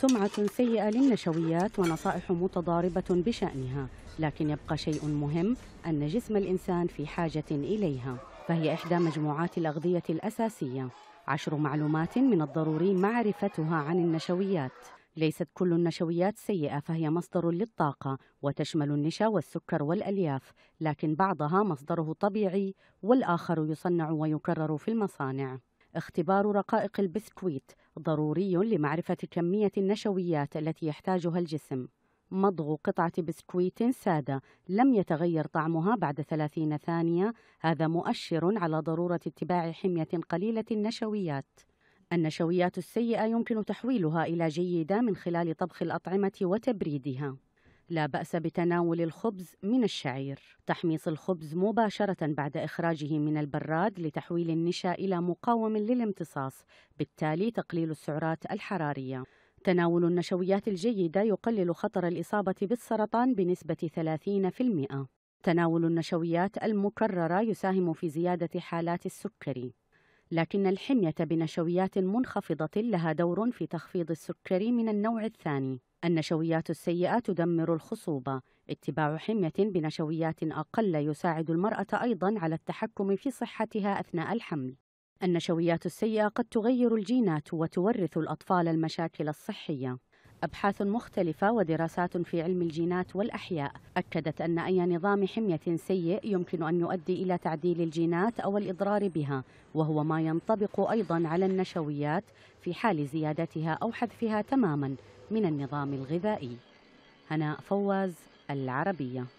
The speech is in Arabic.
سمعة سيئة للنشويات ونصائح متضاربة بشأنها لكن يبقى شيء مهم أن جسم الإنسان في حاجة إليها فهي إحدى مجموعات الأغذية الأساسية عشر معلومات من الضروري معرفتها عن النشويات ليست كل النشويات سيئة فهي مصدر للطاقة وتشمل النشا والسكر والألياف لكن بعضها مصدره طبيعي والآخر يصنع ويكرر في المصانع اختبار رقائق البسكويت ضروري لمعرفة كمية النشويات التي يحتاجها الجسم مضغ قطعة بسكويت سادة لم يتغير طعمها بعد 30 ثانية هذا مؤشر على ضرورة اتباع حمية قليلة النشويات النشويات السيئة يمكن تحويلها إلى جيدة من خلال طبخ الأطعمة وتبريدها لا بأس بتناول الخبز من الشعير. تحميص الخبز مباشرة بعد إخراجه من البراد لتحويل النشا إلى مقاوم للامتصاص، بالتالي تقليل السعرات الحرارية. تناول النشويات الجيدة يقلل خطر الإصابة بالسرطان بنسبة 30%. تناول النشويات المكررة يساهم في زيادة حالات السكري. لكن الحمية بنشويات منخفضة لها دور في تخفيض السكري من النوع الثاني النشويات السيئة تدمر الخصوبة اتباع حمية بنشويات أقل يساعد المرأة أيضا على التحكم في صحتها أثناء الحمل النشويات السيئة قد تغير الجينات وتورث الأطفال المشاكل الصحية أبحاث مختلفة ودراسات في علم الجينات والأحياء أكدت أن أي نظام حمية سيء يمكن أن يؤدي إلى تعديل الجينات أو الإضرار بها وهو ما ينطبق أيضا على النشويات في حال زيادتها أو حذفها تماما من النظام الغذائي هناء فواز العربية